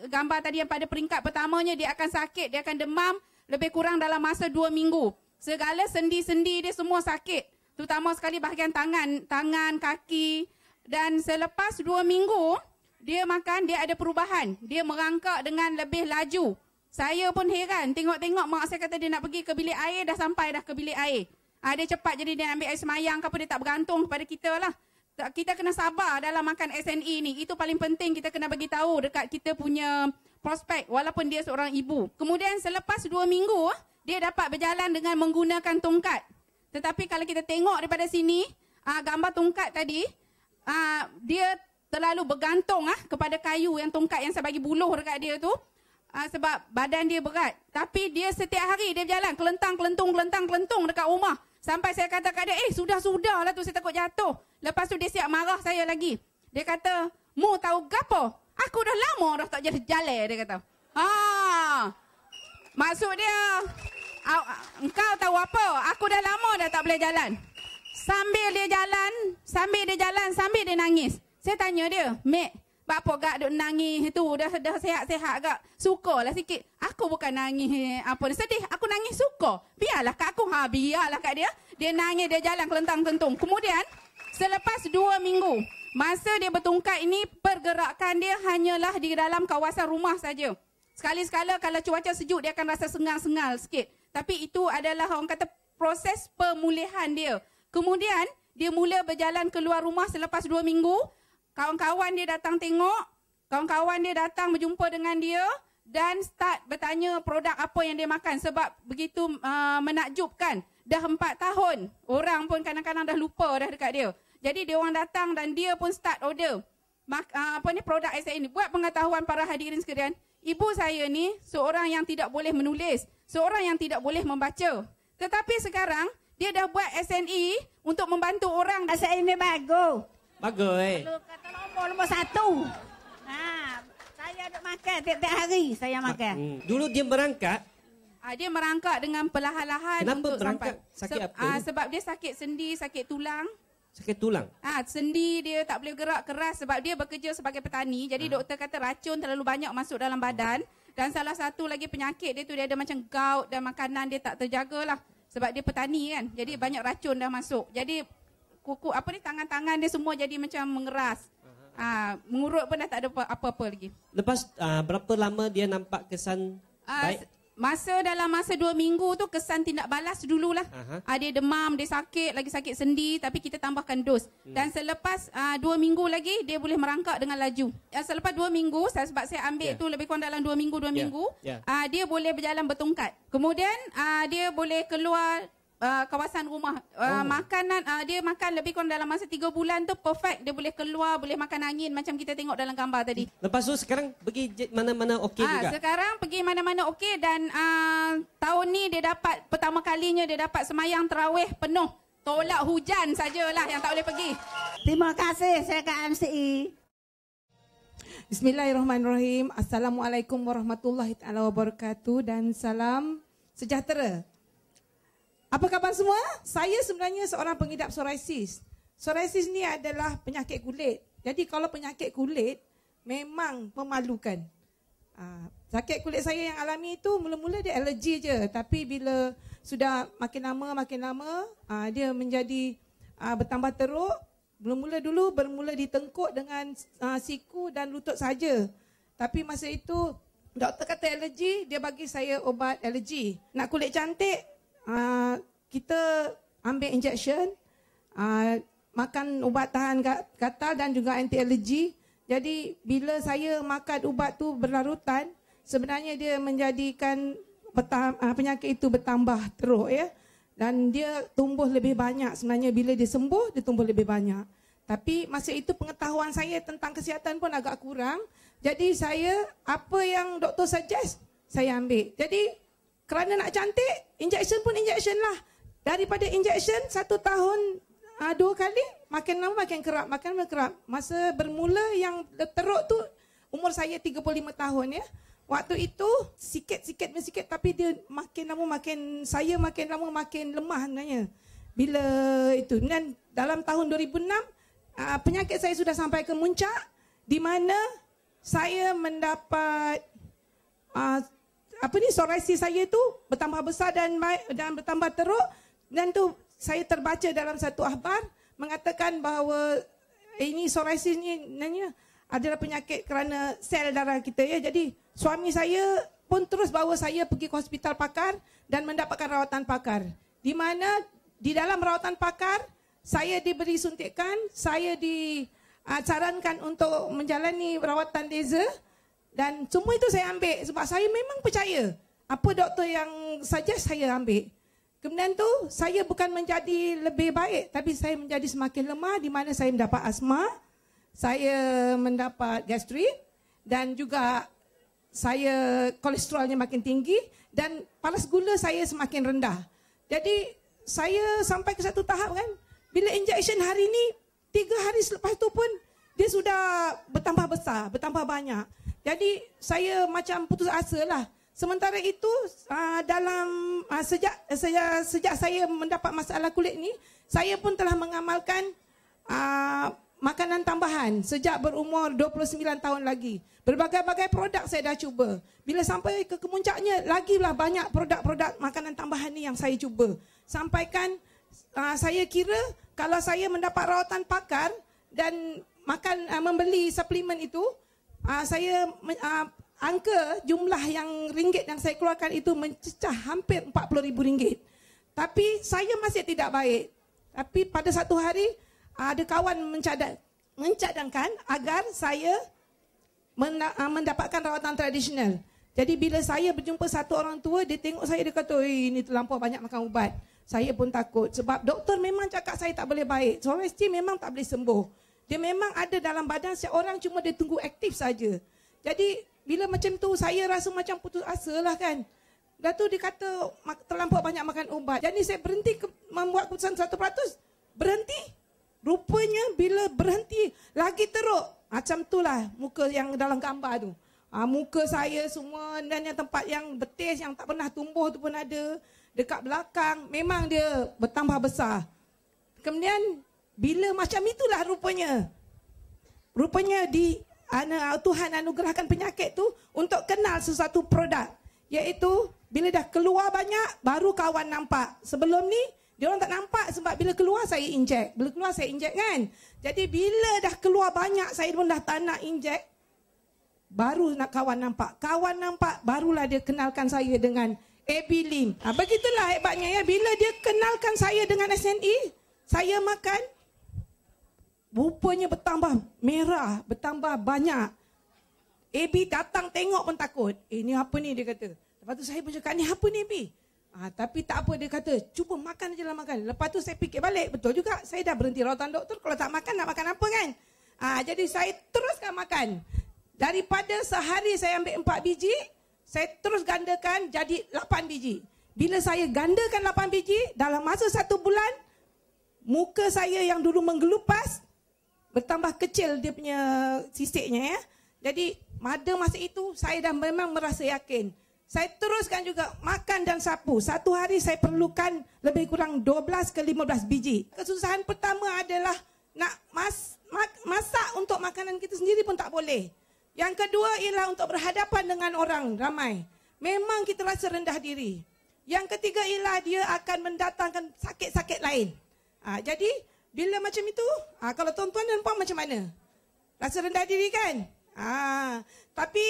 gambar tadi yang pada peringkat pertamanya dia akan sakit, dia akan demam lebih kurang dalam masa dua minggu. Segala sendi-sendi dia semua sakit, terutama sekali bahagian tangan, tangan, kaki dan selepas dua minggu dia makan dia ada perubahan, dia merangkak dengan lebih laju. Saya pun heran, tengok-tengok mak saya kata dia nak pergi ke bilik air, dah sampai dah ke bilik air. Ha, dia cepat jadi dia ambil air semayang ke apa, dia tak bergantung kepada kita lah. Kita kena sabar dalam makan SNE ni. Itu paling penting kita kena bagi tahu dekat kita punya prospek walaupun dia seorang ibu. Kemudian selepas dua minggu, dia dapat berjalan dengan menggunakan tongkat. Tetapi kalau kita tengok daripada sini, aa, ah, gambar tongkat tadi, aa, ah, dia terlalu bergantung ah kepada kayu yang tongkat yang saya bagi buluh dekat dia tu. Aa, sebab badan dia berat. Tapi dia setiap hari dia berjalan kelentang, kelentung, kelentang, kelentung dekat rumah. Sampai saya kata kat dia, eh sudah-sudahlah sudah, tu saya takut jatuh. Lepas tu dia siap marah saya lagi. Dia kata, mu tahu gapo? Aku dah lama dah tak jadi jale dia kata. Ha. maksud dia engkau tahu apa? Aku dah lama dah tak boleh jalan. Sambil dia jalan, sambil dia jalan, sambil dia nangis. Saya tanya dia, "Mek, Bapa gak duk nangis tu dah sudah sehat-sehat gak. Sukalah sikit. Aku bukan nangis apa ni. Sedih. Aku nangis suka. Biarlah kat aku. Ha, biarlah kat dia. Dia nangis dia jalan kelentang kentung. Kemudian selepas dua minggu. Masa dia bertungkat ini pergerakan dia hanyalah di dalam kawasan rumah saja. Sekali-sekala kalau cuaca sejuk dia akan rasa sengal-sengal sikit. Tapi itu adalah orang kata proses pemulihan dia. Kemudian dia mula berjalan keluar rumah selepas dua minggu kawan-kawan dia datang tengok, kawan-kawan dia datang berjumpa dengan dia dan start bertanya produk apa yang dia makan sebab begitu uh, menakjubkan. Dah empat tahun, orang pun kadang-kadang dah lupa dah dekat dia. Jadi dia orang datang dan dia pun start order mak, uh, apa ni produk SN ini. Buat pengetahuan para hadirin sekalian, ibu saya ni seorang yang tidak boleh menulis, seorang yang tidak boleh membaca. Tetapi sekarang dia dah buat SNE untuk membantu orang. SNE bagus. Bagus eh. Kata nombor nombor satu. Ha, saya duduk makan tiap-tiap hari saya ah, makan. Ha, Dulu dia merangkak. Ha, dia merangkak dengan perlahan-lahan Kenapa untuk merangkak? Sakit Se- apa? Ha, sebab dia sakit sendi, sakit tulang. Sakit tulang? Ah, ha, sendi dia tak boleh gerak keras sebab dia bekerja sebagai petani. Jadi ha. doktor kata racun terlalu banyak masuk dalam badan. Dan salah satu lagi penyakit dia tu dia ada macam gout dan makanan dia tak terjaga lah. Sebab dia petani kan. Jadi banyak racun dah masuk. Jadi kuku apa ni tangan-tangan dia semua jadi macam mengeras. Ha, mengurut pun dah tak ada apa-apa lagi. Lepas uh, berapa lama dia nampak kesan uh, baik? Masa dalam masa dua minggu tu kesan tindak balas dululah. Uh, dia demam, dia sakit, lagi sakit sendi tapi kita tambahkan dos. Hmm. Dan selepas uh, dua minggu lagi dia boleh merangkak dengan laju. Uh, selepas dua minggu sebab saya ambil yeah. tu lebih kurang dalam dua minggu, dua yeah. minggu. Yeah. Ya. Uh, dia boleh berjalan bertungkat. Kemudian uh, dia boleh keluar uh, kawasan rumah uh, oh. makanan uh, dia makan lebih kurang dalam masa tiga bulan tu perfect dia boleh keluar boleh makan angin macam kita tengok dalam gambar tadi lepas tu sekarang pergi mana-mana ok uh, ah, juga sekarang pergi mana-mana ok dan uh, tahun ni dia dapat pertama kalinya dia dapat semayang terawih penuh tolak hujan sajalah yang tak boleh pergi terima kasih saya kat MCI e. Bismillahirrahmanirrahim. Assalamualaikum warahmatullahi taala wabarakatuh dan salam sejahtera apa khabar semua? Saya sebenarnya seorang pengidap psoriasis. Psoriasis ni adalah penyakit kulit. Jadi kalau penyakit kulit memang memalukan. Ah, sakit kulit saya yang alami itu mula-mula dia alergi je tapi bila sudah makin lama makin lama ah, dia menjadi ah, bertambah teruk. Mula-mula dulu bermula ditengkuk dengan siku dan lutut saja. Tapi masa itu doktor kata alergi, dia bagi saya ubat alergi. Nak kulit cantik, Ah, kita ambil injection uh, makan ubat tahan gatal dan juga anti alergi jadi bila saya makan ubat tu berlarutan sebenarnya dia menjadikan ah, penyakit itu bertambah teruk ya dan dia tumbuh lebih banyak sebenarnya bila dia sembuh dia tumbuh lebih banyak tapi masa itu pengetahuan saya tentang kesihatan pun agak kurang jadi saya apa yang doktor suggest saya ambil jadi kerana nak cantik, injection pun injection lah. Daripada injection, satu tahun uh, dua kali, makin lama makin kerap, makin lama kerap. Masa bermula yang teruk tu, umur saya 35 tahun ya. Waktu itu, sikit-sikit demi sikit tapi dia makin lama makin, saya makin lama makin lemah nanya. Bila itu, dan dalam tahun 2006, uh, ah, penyakit saya sudah sampai ke muncak, di mana saya mendapat uh, apa ni psoriasis saya tu bertambah besar dan dan bertambah teruk dan tu saya terbaca dalam satu akhbar mengatakan bahawa eh, ini psoriasis ni nanya adalah penyakit kerana sel darah kita ya jadi suami saya pun terus bawa saya pergi ke hospital pakar dan mendapatkan rawatan pakar di mana di dalam rawatan pakar saya diberi suntikan saya di uh, untuk menjalani rawatan laser dan semua itu saya ambil sebab saya memang percaya apa doktor yang saja saya ambil. Kemudian tu saya bukan menjadi lebih baik tapi saya menjadi semakin lemah di mana saya mendapat asma, saya mendapat gastrit dan juga saya kolesterolnya makin tinggi dan paras gula saya semakin rendah. Jadi saya sampai ke satu tahap kan bila injection hari ini tiga hari selepas itu pun dia sudah bertambah besar, bertambah banyak. Jadi saya macam putus asa lah. Sementara itu ah, dalam ah, sejak eh, sejak sejak saya mendapat masalah kulit ni, saya pun telah mengamalkan ah, makanan tambahan sejak berumur 29 tahun lagi. Berbagai-bagai produk saya dah cuba. Bila sampai ke kemuncaknya, lagi lah banyak produk-produk makanan tambahan ni yang saya cuba. Sampaikan saya kira kalau saya mendapat rawatan pakar dan makan membeli suplemen itu, uh, saya uh, angka jumlah yang ringgit yang saya keluarkan itu mencecah hampir 40 ribu ringgit. Tapi saya masih tidak baik. Tapi pada satu hari uh, ada kawan mencadang, mencadangkan agar saya men- uh, mendapatkan rawatan tradisional. Jadi bila saya berjumpa satu orang tua, dia tengok saya, dia kata, ini terlampau banyak makan ubat. Saya pun takut. Sebab doktor memang cakap saya tak boleh baik. Suami so, memang tak boleh sembuh. Dia memang ada dalam badan setiap orang cuma dia tunggu aktif saja. Jadi bila macam tu saya rasa macam putus asa lah kan. Dah tu dia terlampau banyak makan ubat. Jadi saya berhenti ke, membuat keputusan 100%. Berhenti. Rupanya bila berhenti lagi teruk. Macam tu lah muka yang dalam gambar tu. Ha, muka saya semua dan yang tempat yang betis yang tak pernah tumbuh tu pun ada. Dekat belakang memang dia bertambah besar. Kemudian bila macam itulah rupanya. Rupanya di Tuhan anugerahkan penyakit tu untuk kenal sesuatu produk. Iaitu bila dah keluar banyak baru kawan nampak. Sebelum ni dia orang tak nampak sebab bila keluar saya injek. Bila keluar saya injek kan. Jadi bila dah keluar banyak saya pun dah tak nak injek. Baru nak kawan nampak. Kawan nampak barulah dia kenalkan saya dengan AB Lim. Ha, begitulah hebatnya ya. Bila dia kenalkan saya dengan SNI, e, saya makan rupanya bertambah merah, bertambah banyak. AB datang tengok pun takut. Eh ni apa ni dia kata. Lepas tu saya pun cakap ni apa ni AB? Ah, tapi tak apa dia kata. Cuba makan je lah makan. Lepas tu saya fikir balik. Betul juga saya dah berhenti rawatan doktor. Kalau tak makan nak makan apa kan? Ah, jadi saya teruskan makan. Daripada sehari saya ambil empat biji. Saya terus gandakan jadi lapan biji. Bila saya gandakan lapan biji. Dalam masa satu bulan. Muka saya yang dulu menggelupas bertambah kecil dia punya sisiknya ya. Jadi pada masa itu saya dah memang merasa yakin. Saya teruskan juga makan dan sapu. Satu hari saya perlukan lebih kurang 12 ke 15 biji. Kesusahan pertama adalah nak mas, ma, masak untuk makanan kita sendiri pun tak boleh. Yang kedua ialah untuk berhadapan dengan orang ramai. Memang kita rasa rendah diri. Yang ketiga ialah dia akan mendatangkan sakit-sakit lain. Ha, jadi, bila macam itu, ha, kalau tuan-tuan dan puan macam mana? Rasa rendah diri kan? Ha, tapi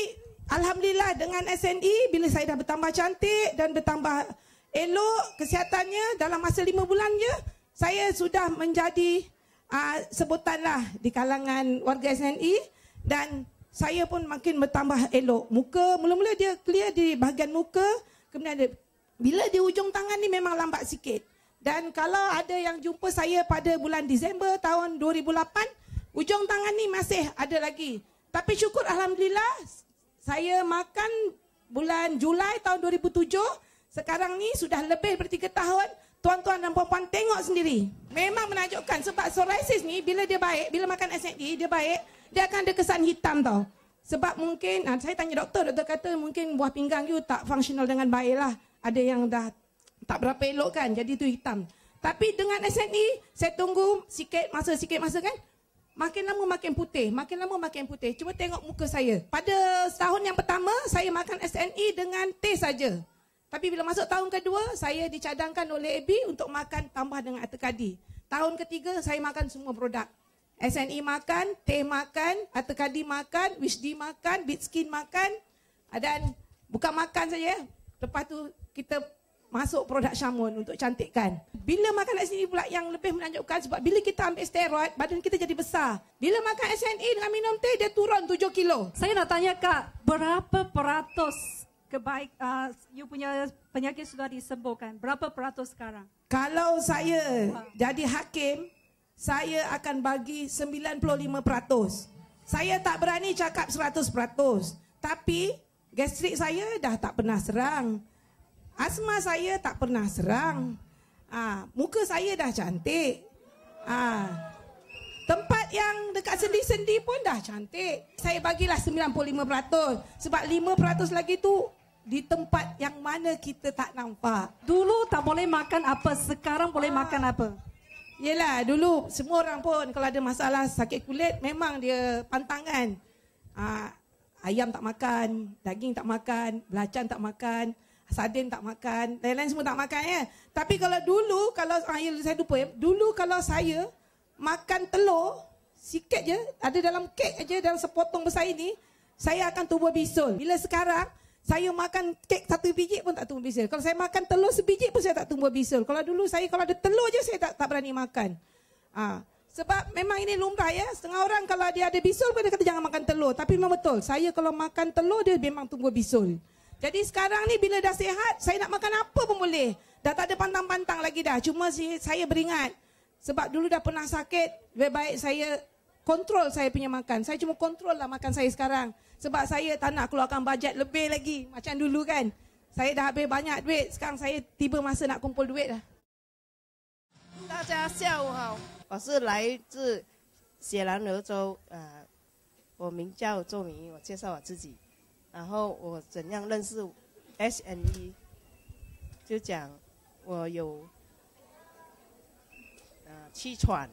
Alhamdulillah dengan SNI, e, bila saya dah bertambah cantik dan bertambah elok kesihatannya dalam masa lima bulannya, saya sudah menjadi uh, ah, sebutanlah di kalangan warga SNI e dan saya pun makin bertambah elok. Muka, mula-mula dia clear di bahagian muka, kemudian dia, bila di ujung tangan ni memang lambat sikit. Dan kalau ada yang jumpa saya pada bulan Disember tahun 2008, ujung tangan ni masih ada lagi. Tapi syukur Alhamdulillah, saya makan bulan Julai tahun 2007, sekarang ni sudah lebih bertiga tahun, tuan-tuan dan puan-puan tengok sendiri. Memang menajukkan sebab psoriasis ni bila dia baik, bila makan SND dia baik, dia akan ada kesan hitam tau. Sebab mungkin, ah, saya tanya doktor, doktor kata mungkin buah pinggang itu tak fungsional dengan baik lah. Ada yang dah tak berapa elok kan jadi tu hitam. Tapi dengan SNE saya tunggu sikit masa sikit masa kan makin lama makin putih, makin lama makin putih. Cuba tengok muka saya. Pada tahun yang pertama saya makan SNE dengan teh saja. Tapi bila masuk tahun kedua saya dicadangkan oleh AB untuk makan tambah dengan atekadi. Tahun ketiga saya makan semua produk. SNE makan, teh makan, atekadi makan, wishdi makan, bitskin makan. Dan bukan makan saja. Lepas tu kita masuk produk syamun untuk cantikkan. Bila makan kat sini e pula yang lebih menanjutkan sebab bila kita ambil steroid, badan kita jadi besar. Bila makan SNE dengan minum teh, dia turun 7 kilo. Saya nak tanya Kak, berapa peratus kebaik, uh, you punya penyakit sudah disembuhkan, berapa peratus sekarang? Kalau saya jadi hakim, saya akan bagi 95 peratus. Saya tak berani cakap 100 peratus. Tapi gastrik saya dah tak pernah serang. Asma saya tak pernah serang. ha, muka saya dah cantik. Ha, tempat yang dekat sendi-sendi pun dah cantik. Saya bagilah 95% sebab 5% lagi tu di tempat yang mana kita tak nampak. Dulu tak boleh makan apa, sekarang boleh ha. makan apa? Yelah, dulu semua orang pun kalau ada masalah sakit kulit memang dia pantangan. ha, ayam tak makan, daging tak makan, belacan tak makan sardin tak makan, lain-lain semua tak makan ya. Tapi kalau dulu kalau ah, ya, saya lupa ya, dulu kalau saya makan telur sikit je, ada dalam kek aja dalam sepotong besar ini, saya akan tumbuh bisul. Bila sekarang saya makan kek satu biji pun tak tumbuh bisul. Kalau saya makan telur sebiji pun saya tak tumbuh bisul. Kalau dulu saya kalau ada telur je saya tak tak berani makan. Ah, sebab memang ini lumrah ya. Setengah orang kalau dia ada bisul pun dia kata jangan makan telur. Tapi memang betul. Saya kalau makan telur dia memang tumbuh bisul. Jadi sekarang ni bila dah sihat, saya nak makan apa pun boleh. Dah tak ada pantang-pantang lagi dah. Cuma saya beringat. Sebab dulu dah pernah sakit, lebih baik saya kontrol saya punya makan. Saya cuma kontrol lah makan saya sekarang. Sebab saya tak nak keluarkan bajet lebih lagi. Macam dulu kan. Saya dah habis banyak duit. Sekarang saya tiba masa nak kumpul duit dah. Saya saya 我名叫周明，我介绍我自己。然后我怎样认识 S N E？就讲我有呃气喘、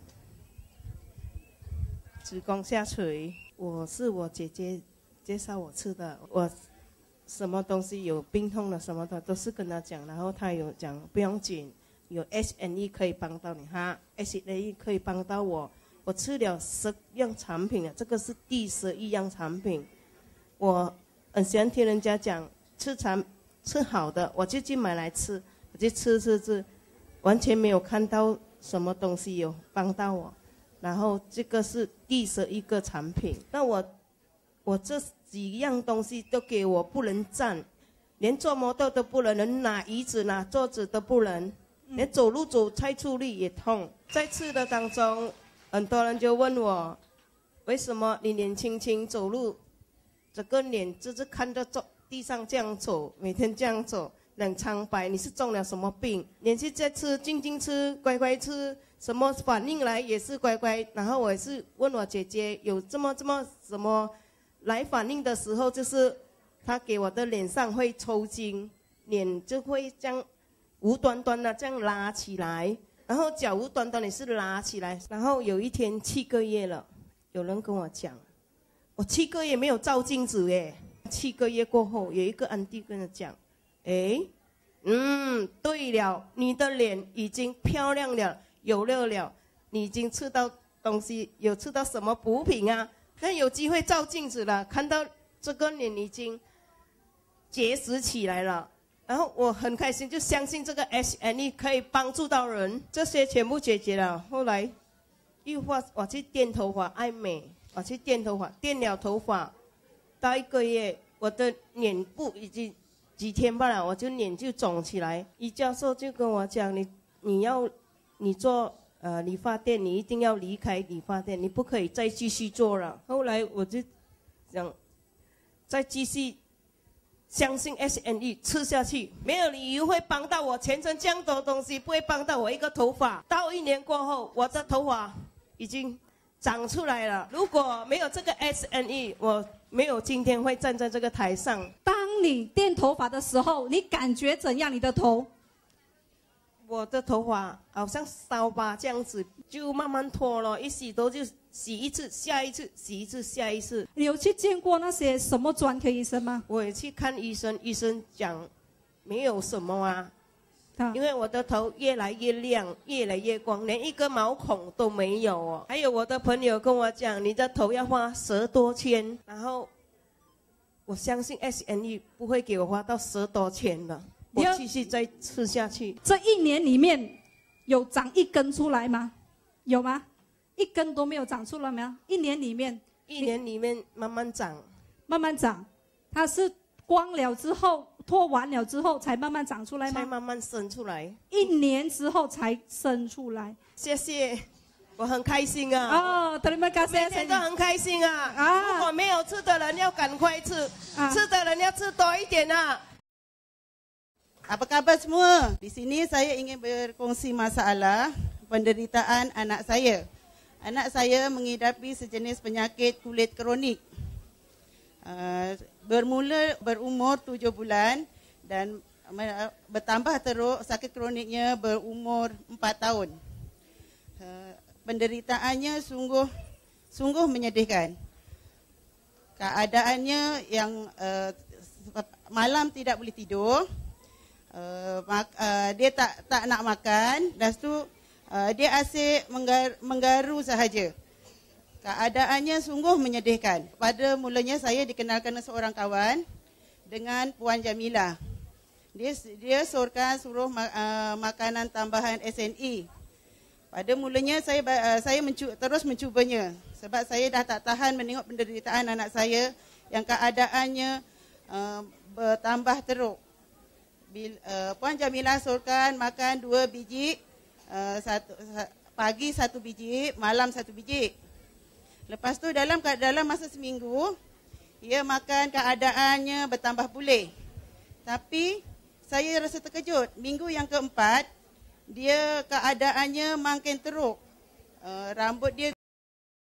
子宫下垂，我是我姐姐介绍我吃的。我什么东西有病痛了什么的，都是跟她讲。然后她有讲不用紧，有 S N E 可以帮到你哈。S N E 可以帮到我。我吃了十样产品啊，这个是第十一样产品。我。很喜欢听人家讲吃产吃好的，我就去买来吃，我就吃吃吃，完全没有看到什么东西有帮到我。然后这个是第十一个产品。那我我这几样东西都给我不能站，连坐模特都不能，能拿椅子、拿桌子都不能，连走路走太出力也痛。在吃的当中，很多人就问我，为什么你年轻轻走路？整个脸就是看到坐地上这样走，每天这样走，脸苍白。你是中了什么病？连续在吃，静静吃，乖乖吃，什么反应来也是乖乖。然后我是问我姐姐，有这么这么什么来反应的时候，就是他给我的脸上会抽筋，脸就会这样无端端的这样拉起来，然后脚无端端的是拉起来。然后有一天七个月了，有人跟我讲。我七个月没有照镜子哎，七个月过后有一个安迪跟他讲，哎，嗯，对了，你的脸已经漂亮了，有料了，你已经吃到东西，有吃到什么补品啊？那有机会照镜子了，看到这个脸已经结实起来了，然后我很开心，就相信这个 S N D 可以帮助到人，这些全部解决了。后来又发我去电头发、爱美。去电头发，电了头发，到一个月，我的脸部已经几天罢了，我就脸就肿起来。一教授就跟我讲：“你你要，你做呃理发店，你一定要离开理发店，你不可以再继续做了。”后来我就想再继续相信 SNE 吃下去，没有理由会帮到我，全身这样多东西不会帮到我一个头发。到一年过后，我的头发已经。长出来了。如果没有这个 S N E，我没有今天会站在这个台上。当你电头发的时候，你感觉怎样？你的头？我的头发好像烧疤这样子，就慢慢脱了。一洗头就洗一次，下一次洗一次，下一次。你有去见过那些什么专科医生吗？我去看医生，医生讲，没有什么啊。因为我的头越来越亮，越来越光，连一个毛孔都没有哦。还有我的朋友跟我讲，你的头要花十多千，然后我相信 SNE 不会给我花到十多千的，我继续再吃下去。这一年里面有长一根出来吗？有吗？一根都没有长出来没有？一年里面，一年里面慢慢长，慢慢长，它是光疗之后。脱完了之后才慢慢长出来吗？才慢慢伸出来。一年之后才伸出来。谢谢，我很开心啊！哦，得你们感谢，我现在很开心啊！啊，如果没有吃的人要赶快吃，吃的人要吃多一点啊。阿伯阿伯，们，Di sini saya ingin berkongsi masalah penderitaan anak saya. Anak saya mengidap i sejenis penyakit kulit kronik. bermula berumur tujuh bulan dan bertambah teruk sakit kroniknya berumur empat tahun. Eh, penderitaannya sungguh sungguh menyedihkan. Keadaannya yang eh, malam tidak boleh tidur. Eh, dia tak tak nak makan, lepas tu dia asyik menggaru, menggaru sahaja. Keadaannya sungguh menyedihkan. Pada mulanya saya dikenalkan seorang kawan dengan Puan Jamila. Dia, dia suruhkan suruh uh, makanan tambahan SNI. E. Pada mulanya saya uh, saya mencu- terus mencubanya sebab saya dah tak tahan menengok penderitaan anak saya yang keadaannya uh, bertambah teruk. Bil, uh, Puan Jamila suruhkan makan dua biji uh, satu pagi satu biji, malam satu biji. Lepas tu dalam dalam masa seminggu, ia makan keadaannya bertambah pulih. Tapi saya rasa terkejut. Minggu yang keempat, dia keadaannya makin teruk. Uh, rambut dia